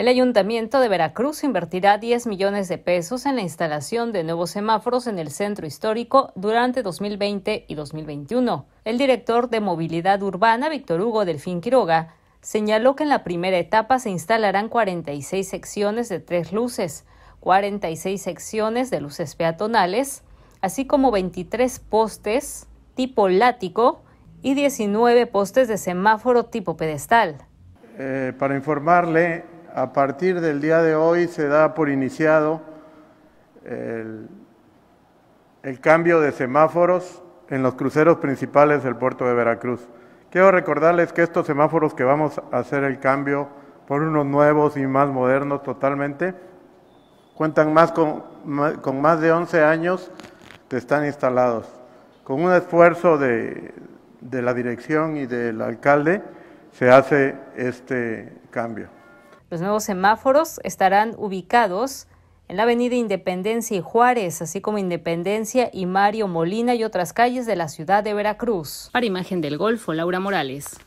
El Ayuntamiento de Veracruz invertirá 10 millones de pesos en la instalación de nuevos semáforos en el centro histórico durante 2020 y 2021. El director de Movilidad Urbana, Víctor Hugo Delfín Quiroga, señaló que en la primera etapa se instalarán 46 secciones de tres luces, 46 secciones de luces peatonales, así como 23 postes tipo lático y 19 postes de semáforo tipo pedestal. Eh, para informarle a partir del día de hoy se da por iniciado el, cambio de semáforos en los cruceros principales del puerto de Veracruz. Quiero recordarles que estos semáforos que vamos a hacer el cambio por unos nuevos y más modernos totalmente, cuentan más con, más de 11 años que están instalados. Con un esfuerzo de la dirección y del alcalde se hace este cambio. Los nuevos semáforos estarán ubicados en la avenida Independencia y Juárez, así como Independencia y Mario Molina y otras calles de la ciudad de Veracruz. Para Imagen del Golfo, Laura Morales.